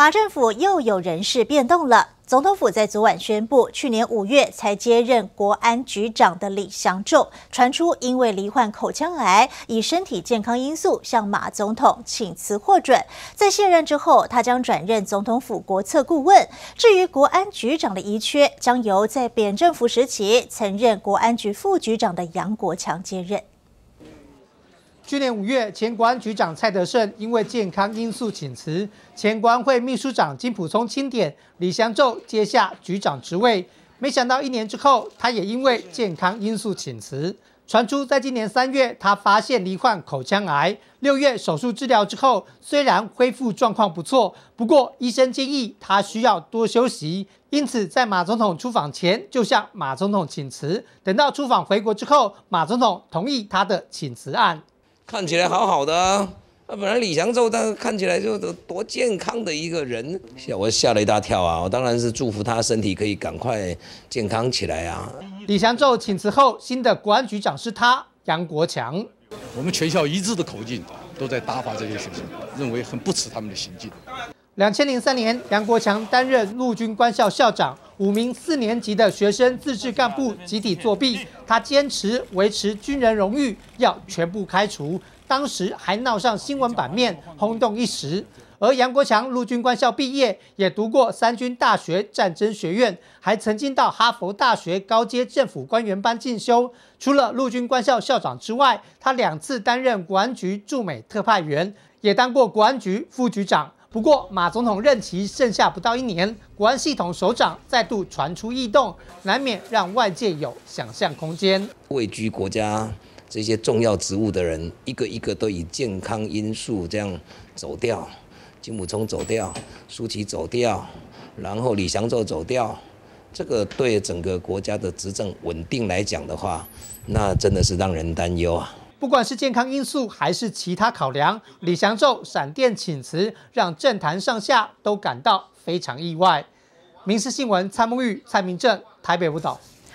马政府又有人事变动了。总统府在昨晚宣布，去年五月才接任国安局长的李祥仲，传出因为罹患口腔癌，以身体健康因素向马总统请辞获准。在卸任之后，他将转任总统府国策顾问。至于国安局长的遗缺，将由在扁政府时期曾任国安局副局长的杨国强接任。去年五月，前国安局长蔡德胜因为健康因素请辞，前国安会秘书长金普聪钦点李祥宙接下局长职位。没想到一年之后，他也因为健康因素请辞。传出在今年三月，他发现罹患口腔癌，六月手术治疗之后，虽然恢复状况不错，不过医生建议他需要多休息，因此在马总统出访前就向马总统请辞。等到出访回国之后，马总统同意他的请辞案。看起来好好的啊，那本来李祥宙，但是看起来就多健康的一个人，吓我吓了一大跳啊！我当然是祝福他身体可以赶快健康起来啊！李祥宙请辞后，新的国安局长是他杨国强。我们全校一致的口径都在打发这些学生，认为很不耻他们的行径。两千零三年，杨国强担任陆军官校校长。五名四年级的学生自治干部集体作弊，他坚持维持军人荣誉，要全部开除。当时还闹上新闻版面，轰动一时。而杨国强陆军官校毕业，也读过三军大学战争学院，还曾经到哈佛大学高阶政府官员班进修。除了陆军官校校长之外，他两次担任国安局驻美特派员，也当过国安局副局长。不过，马总统任期剩下不到一年，国安系统首长再度传出异动，难免让外界有想象空间。位居国家这些重要职务的人，一个一个都以健康因素这样走掉，金木聪走掉，舒淇走掉，然后李祥洲走掉，这个对整个国家的执政稳定来讲的话，那真的是让人担忧啊。不管是健康因素还是其他考量，李祥宙闪电请辞，让政坛上下都感到非常意外。《民事新闻》蔡孟玉、蔡明正，台北舞蹈。